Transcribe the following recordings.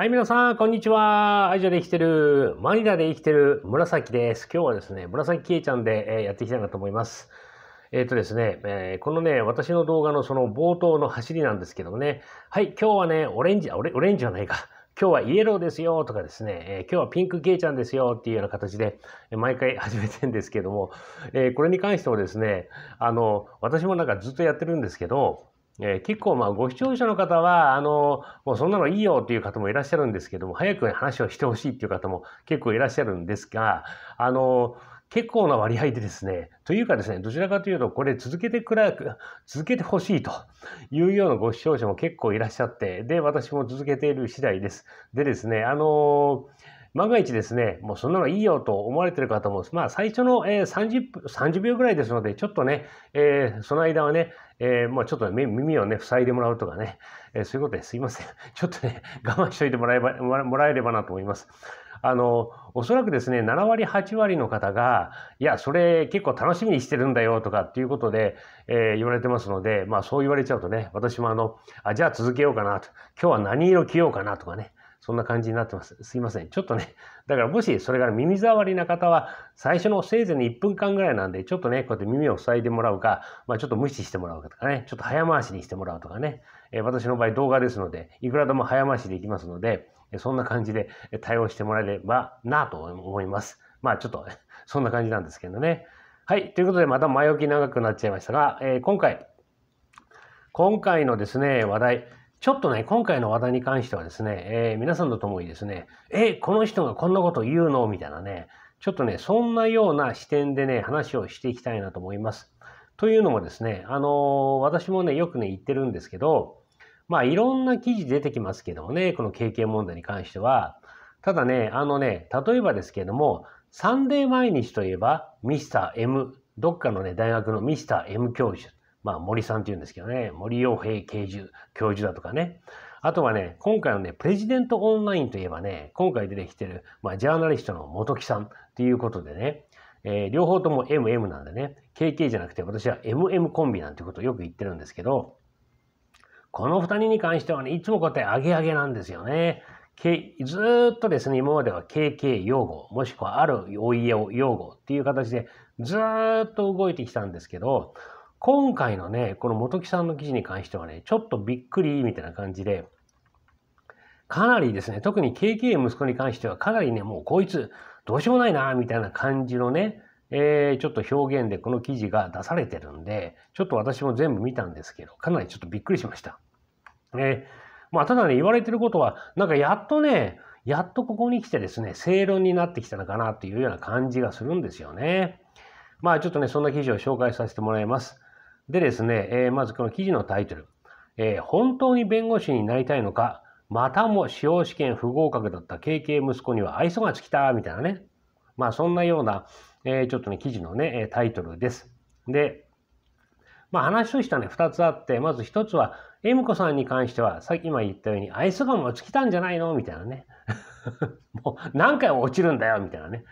はい、皆さん、こんにちは。アジアで生きてる、マニラで生きてる、紫です。今日はですね、紫けいちゃんで、えやっていきたいなと思います。えっ、ー、とですね、えー、このね、私の動画のその冒頭の走りなんですけどもね、はい、今日はね、オレンジ、オレオレンジじゃないか。今日はイエローですよとかですね、えー、今日はピンクけいちゃんですよっていうような形で、毎回始めてんですけども、えこれに関してもですね、あの、私もなんかずっとやってるんですけど、えー、結構まあご視聴者の方は、あの、もうそんなのいいよっていう方もいらっしゃるんですけども、早く話をしてほしいっていう方も結構いらっしゃるんですが、あの、結構な割合でですね、というかですね、どちらかというと、これ続けてくら、続けてほしいというようなご視聴者も結構いらっしゃって、で、私も続けている次第です。でですね、あのー、万が一ですね、もうそんなのいいよと思われてる方も、まあ最初の、え 30, 30秒ぐらいですので、ちょっとね、えー、その間はね、えー、もうちょっと、耳をね、塞いでもらうとかね、えー、そういうことですいません。ちょっとね、我慢しといてもらえばもらえればなと思います。あの、おそらくですね、7割、8割の方が、いや、それ結構楽しみにしてるんだよとかっていうことで、えー、言われてますので、まあそう言われちゃうとね、私もあの、あ、じゃあ続けようかなと、今日は何色着ようかなとかね、そんな感じになってます。すいません。ちょっとね、だからもしそれから耳障りな方は、最初のせいぜいに1分間ぐらいなんで、ちょっとね、こうやって耳を塞いでもらうか、まあ、ちょっと無視してもらうかとかね、ちょっと早回しにしてもらうとかね、え私の場合動画ですので、いくらでも早回しできますので、そんな感じで対応してもらえればなと思います。まあちょっと、そんな感じなんですけどね。はい。ということで、また前置き長くなっちゃいましたが、えー、今回、今回のですね、話題、ちょっとね、今回の話題に関してはですね、えー、皆さんと共にですね、え、この人がこんなこと言うのみたいなね、ちょっとね、そんなような視点でね、話をしていきたいなと思います。というのもですね、あのー、私もね、よくね、言ってるんですけど、まあ、いろんな記事出てきますけどもね、この経験問題に関しては。ただね、あのね、例えばですけれども、サンデー毎日といえば、ミスター M、どっかのね、大学のミスター M 教授まあ、森さんっていうんですけどね、森洋平教授教授だとかね、あとはね、今回のね、プレジデントオンラインといえばね、今回出てきてる、まあ、ジャーナリストの元木さんっていうことでね、えー、両方とも MM なんでね、KK じゃなくて私は MM コンビなんてことをよく言ってるんですけど、この二人に関してはね、いつもこうやって上げ上げなんですよね。K、ずっとですね、今までは KK 用語、もしくはあるお家を用語っていう形でずっと動いてきたんですけど、今回のね、この元木さんの記事に関してはね、ちょっとびっくりみたいな感じで、かなりですね、特に KK 息子に関してはかなりね、もうこいつどうしようもないな、みたいな感じのね、えー、ちょっと表現でこの記事が出されてるんで、ちょっと私も全部見たんですけど、かなりちょっとびっくりしました。ね、まあ、ただね、言われてることは、なんかやっとね、やっとここに来てですね、正論になってきたのかなというような感じがするんですよね。まあちょっとね、そんな記事を紹介させてもらいます。でですね、えー、まずこの記事のタイトル、えー、本当に弁護士になりたいのか、またも司法試験不合格だった KK 息子には愛想が尽きた、みたいなね。まあそんなような、えー、ちょっとね、記事のね、タイトルです。で、まあ話としてはね、2つあって、まず1つは、恵美子さんに関しては、さっき今言ったように、愛想がも尽きたんじゃないのみたいなね。もう何回も落ちるんだよみたいなね。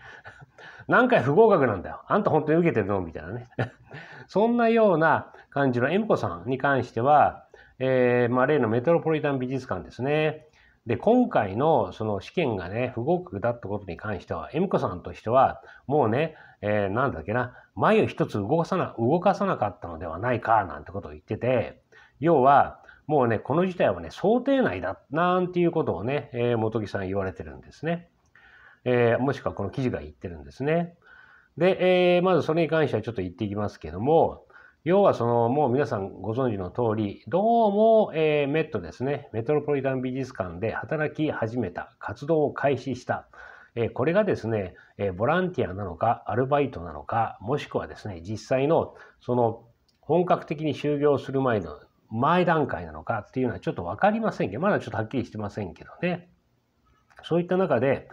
何回不合格なんだよ。あんた本当に受けてるのみたいなね。そんなような感じの M 子さんに関しては、えー、まあ、例のメトロポリタン美術館ですね。で、今回のその試験がね、不合格だったことに関しては、M 子さんとしては、もうね、えー、なんだっけな、眉一つ動かさな、動かさなかったのではないか、なんてことを言ってて、要は、もうね、この事態はね、想定内だ、なんていうことをね、えー、木さん言われてるんですね。えー、もしくはこの記事が言ってるんですね。で、えー、まずそれに関してはちょっと言っていきますけども、要はその、もう皆さんご存知の通り、どうも、えー、メットですね、メトロポリタン美術館で働き始めた、活動を開始した、えこれがですね、えボランティアなのか、アルバイトなのか、もしくはですね、実際の、その、本格的に就業する前の前段階なのかっていうのはちょっと分かりませんけど、まだちょっとはっきりしてませんけどね。そういった中で、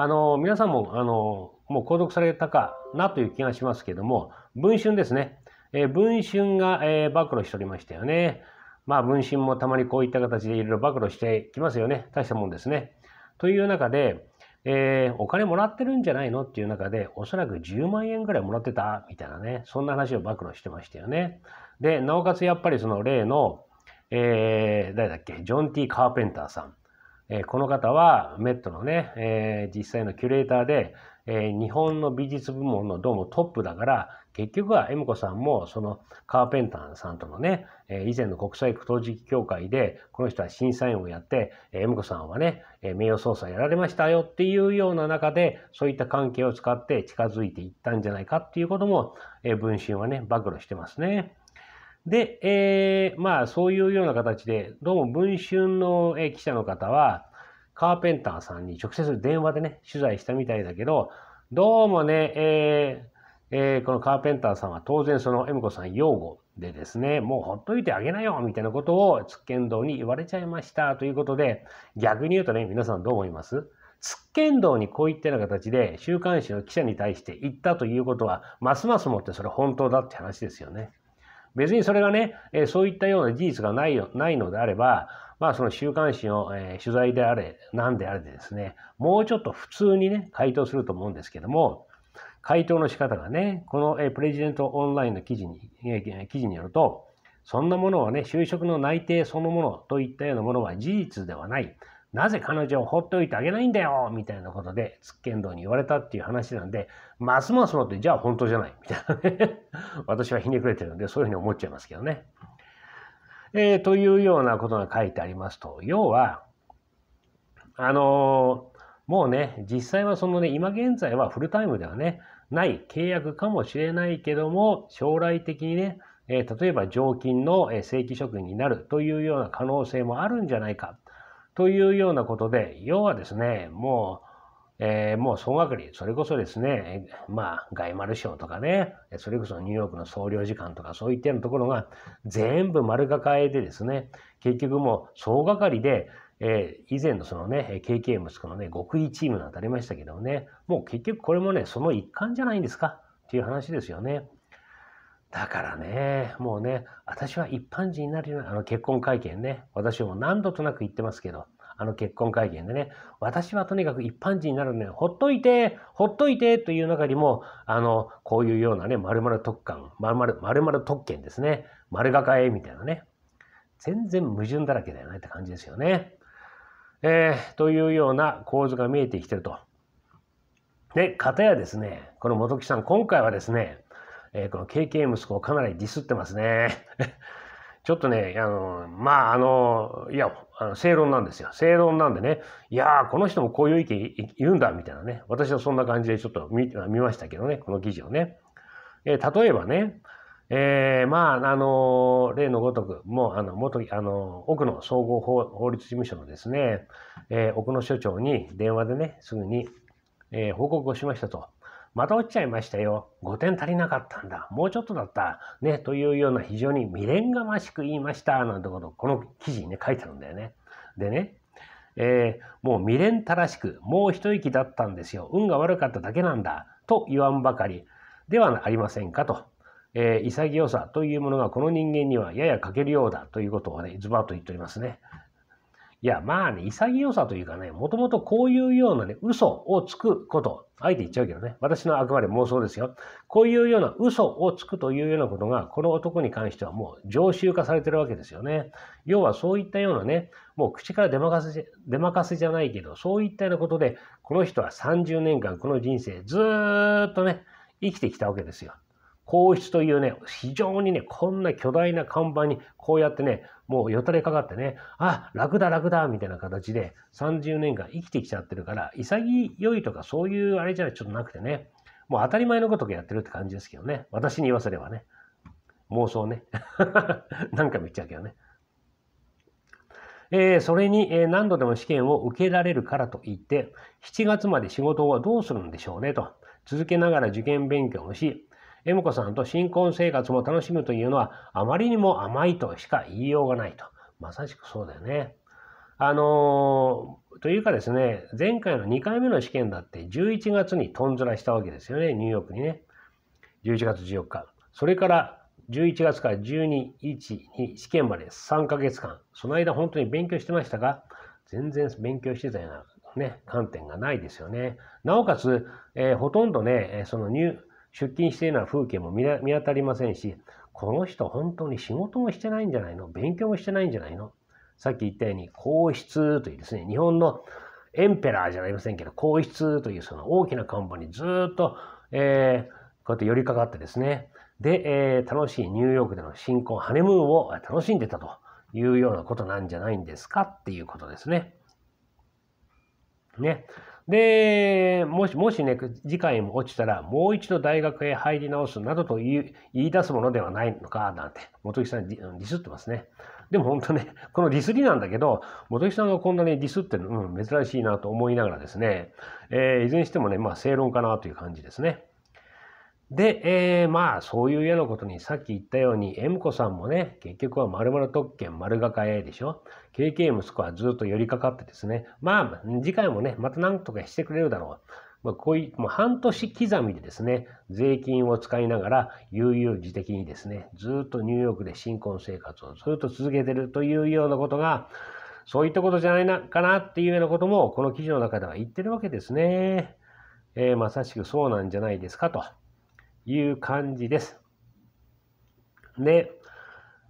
あの、皆さんも、あの、もう購読されたかなという気がしますけども、文春ですね。えー、文春が、えー、暴露しておりましたよね。まあ、文春もたまにこういった形でいろいろ暴露してきますよね。大したもんですね。という中で、えー、お金もらってるんじゃないのっていう中で、おそらく10万円ぐらいもらってた、みたいなね、そんな話を暴露してましたよね。で、なおかつやっぱりその例の、えー、誰だっけ、ジョン・ティ・カーペンターさん。えこの方はメットのね、え実際のキュレーターで、え日本の美術部門のどうもトップだから、結局はエムコさんもそのカーペンターさんとのね、え以前の国際陶磁器協会でこの人は審査員をやって、えエムコさんはね、え名誉総裁やられましたよっていうような中で、そういった関係を使って近づいていったんじゃないかっていうことも、え文春はね、暴露してますね。で、えー、まあそういうような形で、どうも文春の、え記者の方は、カーペンターさんに直接電話でね、取材したみたいだけど、どうもね、えー、えー、このカーペンターさんは当然その恵美子さん擁護でですね、もうほっといてあげなよみたいなことをツッケン堂に言われちゃいましたということで、逆に言うとね、皆さんどう思いますツッケン堂にこういったような形で週刊誌の記者に対して言ったということは、ますますもってそれ本当だって話ですよね。別にそれがね、えそういったような事実がないよないのであれば、まあ、その週刊誌の、え取材であれ、何であれでですね、もうちょっと普通にね、回答すると思うんですけども、回答の仕方がね、この、えプレジデントオンラインの記事に、え記事によると、そんなものはね、就職の内定そのものといったようなものは事実ではない。なぜ彼女を放っておいてあげないんだよみたいなことで、ツッケンドに言われたっていう話なんで、ますますのって、じゃあ本当じゃないみたいなね。私はひねくれてるんで、そういうふうに思っちゃいますけどね。えー、というようなことが書いてありますと、要は、あのー、もうね、実際はそのね、今現在はフルタイムではね、ない契約かもしれないけども、将来的にね、え例えば常勤の正規職員になるというような可能性もあるんじゃないかというようなことで、要はですね、もう、えー、もう総額利、それこそですね、まあ、外丸賞とかね、それこそニューヨークの総領事館とか、そういったようなところが、全部丸抱えでですね、結局もう総がかりで、えー、以前のそのね、KK 息子のね、極意チームが当たりましたけどもね、もう結局これもね、その一環じゃないんですかっていう話ですよね。だからね、もうね、私は一般人になるような、あの結婚会見ね、私も何度となく言ってますけど、あの結婚会見でね、私はとにかく一般人になるのに、ほっといて、ほっといてという中にも、あの、こういうようなね、〇〇特感、〇〇、〇〇特権ですね、丸がかえみたいなね、全然矛盾だらけだよねって感じですよね。えー、というような構図が見えてきてると。で、片やですね、この元木さん、今回はですね、えー、この KK 息子をかなりディスってますね。ちょっとね、あの、まあ、あの、いや、あの正論なんですよ。正論なんでね、いやー、この人もこういう意見言うんだ、みたいなね。私はそんな感じでちょっと見見ましたけどね、この記事をね。えー、例えばね、えー、まあ、あの、例のごとく、もう、あの、元、あの、奥の総合法法律事務所のですね、えー、奥野所長に電話でね、すぐに、えー、報告をしましたと。また落ちちゃいましたよ。5点足りなかったんだ。もうちょっとだった。ね。というような非常に未練がましく言いました。なんてことをこの記事にね、書いてるんだよね。でね、えー、もう未練たらしく、もう一息だったんですよ。運が悪かっただけなんだ。と言わんばかりではありませんかと。えー、潔さというものがこの人間にはやや欠けるようだということをね、ズバッと言っておりますね。いや、まあね、潔さというかね、もともとこういうようなね、嘘をつくこと、あえて言っちゃうけどね、私のあくまで妄想ですよ。こういうような嘘をつくというようなことが、この男に関してはもう常習化されてるわけですよね。要はそういったようなね、もう口から出任せ、出かせじゃないけど、そういったようなことで、この人は30年間、この人生ずっとね、生きてきたわけですよ。皇室というね、非常にね、こんな巨大な看板に、こうやってね、もうよたれかかってね、あ、楽だ楽だ、みたいな形で30年間生きてきちゃってるから、潔いとかそういうあれじゃちょっとなくてね、もう当たり前のことがやってるって感じですけどね。私に言わせればね。妄想ね。何 回も言っちゃうけどね。えー、それに、え何度でも試験を受けられるからといって、7月まで仕事はどうするんでしょうねと。続けながら受験勉強もし、恵子さんと新婚生活も楽しむというのは、あまりにも甘いとしか言いようがないと。まさしくそうだよね。あのー、というかですね、前回の2回目の試験だって11月にとんずらしたわけですよね、ニューヨークにね。11月14日。それから11月から12、1、2試験まで3ヶ月間。その間本当に勉強してましたが、全然勉強してたような、ね、観点がないですよね。なおかつ、えー、ほとんどね、その出勤しているような風景も見当たりませんし、この人本当に仕事もしてないんじゃないの勉強もしてないんじゃないのさっき言ったように、皇室というですね、日本のエンペラーじゃありませんけど、皇室というその大きな看板にずっと、えー、こうやって寄りかかってですね、で、えー、楽しいニューヨークでの新婚、ハネムーンを楽しんでたというようなことなんじゃないんですかっていうことですね。ね。で、もし、もしね、次回も落ちたら、もう一度大学へ入り直すなどと言い出すものではないのか、なんて、元木さんディスってますね。でも本当ね、このディスりなんだけど、元木さんがこんなにディスってるの、うん、珍しいなと思いながらですね、えー、いずれにしてもね、まあ正論かなという感じですね。で、えー、まあ、そういうようなことに、さっき言ったように、M 子さんもね、結局は〇〇特権、丸がかえでしょ。KK 息子はずっと寄りかかってですね、まあ、次回もね、また何とかしてくれるだろう。まあ、こういう、もう半年刻みでですね、税金を使いながら、悠々自適にですね、ずっとニューヨークで新婚生活をずっと続けてるというようなことが、そういったことじゃないな、かなっていうようなことも、この記事の中では言ってるわけですね。えー、まさしくそうなんじゃないですかと。いう感じです。で、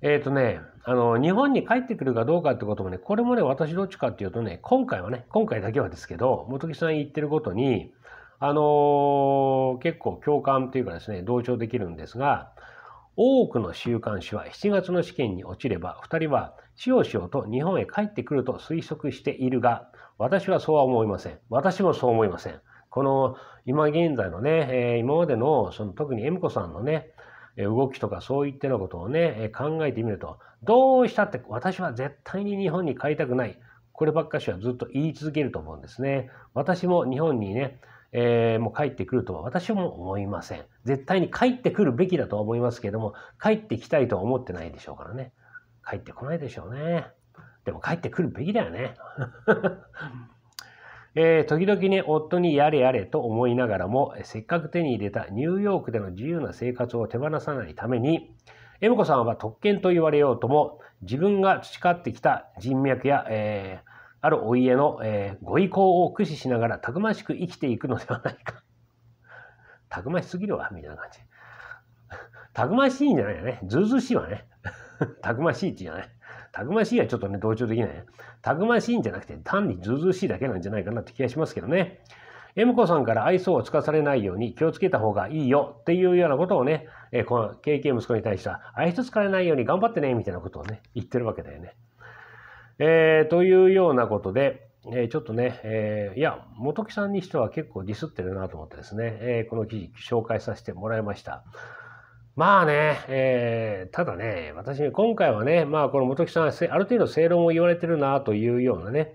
えっ、ー、とね、あの、日本に帰ってくるかどうかってこともね、これもね、私どっちかっていうとね、今回はね、今回だけはですけど、本木さん言ってることに、あのー、結構共感というかですね、同調できるんですが、多くの週刊誌は7月の試験に落ちれば、2人はしようと日本へ帰ってくると推測しているが、私はそうは思いません。私もそう思いません。この今現在のね、え今までのその特に M 子さんのね、動きとかそういったようなことをね、考えてみると、どうしたって私は絶対に日本に帰りたくない。こればっかしはずっと言い続けると思うんですね。私も日本にね、えー、もう帰ってくるとは私も思いません。絶対に帰ってくるべきだとは思いますけれども、帰ってきたいとは思ってないでしょうからね。帰ってこないでしょうね。でも帰ってくるべきだよね。えー、時々ね、夫にやれやれと思いながらも、せっかく手に入れたニューヨークでの自由な生活を手放さないために、エム子さんは特権と言われようとも、自分が培ってきた人脈や、えー、あるお家の、えー、ご意向を駆使しながら、たくましく生きていくのではないか。たくましすぎるわ、みたいな感じ。たくましいんじゃないよね。ずうずうしいわね。たくましいってじゃない。たくましいはちょっとね、同調できない。たくましいんじゃなくて、単にずうずうしいだけなんじゃないかなって気がしますけどね。エムコさんから愛想をつかされないように気をつけた方がいいよっていうようなことをね、えー、この KK 息子に対しては、愛想つかれないように頑張ってね、みたいなことをね、言ってるわけだよね。えー、というようなことで、えー、ちょっとね、えー、いや、元木さんにしては結構ディスってるなと思ってですね、えー、この記事紹介させてもらいました。まあね、えー、ただね、私ね、今回はね、まあこの元木さん、ある程度正論を言われてるなというようなね、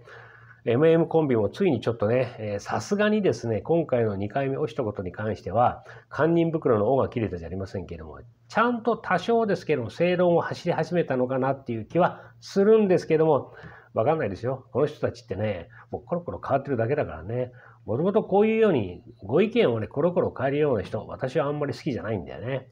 MM コンビもついにちょっとね、さすがにですね、今回の2回目押したことに関しては、堪忍袋の尾が切れたじゃありませんけれども、ちゃんと多少ですけども、正論を走り始めたのかなっていう気はするんですけども、わかんないですよ。この人たちってね、もうコロコロ変わってるだけだからね、もともとこういうように、ご意見をね、コロコロ変えるような人、私はあんまり好きじゃないんだよね。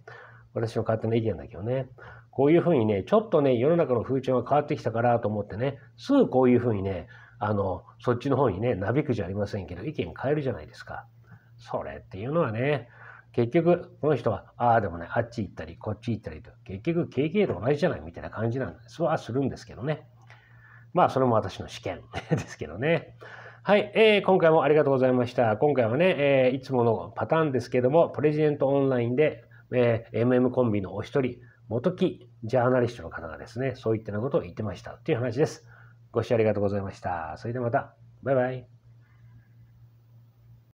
私の勝手な意見だけどね。こういうふうにね、ちょっとね、世の中の風潮が変わってきたからと思ってね、すぐこういうふうにね、あの、そっちの方にね、なびくじゃありませんけど、意見変えるじゃないですか。それっていうのはね、結局、この人は、ああでもね、あっち行ったり、こっち行ったりと、結局、経験と同じじゃないみたいな感じなんです。はするんですけどね。まあ、それも私の試験 ですけどね。はい、えー、今回もありがとうございました。今回はね、えー、いつものパターンですけども、プレジデントオンラインでえー、MM コンビのお一人、元木ジャーナリストの方がですね、そういったようなことを言ってましたっていう話です。ご視聴ありがとうございました。それではまた。バイバイ。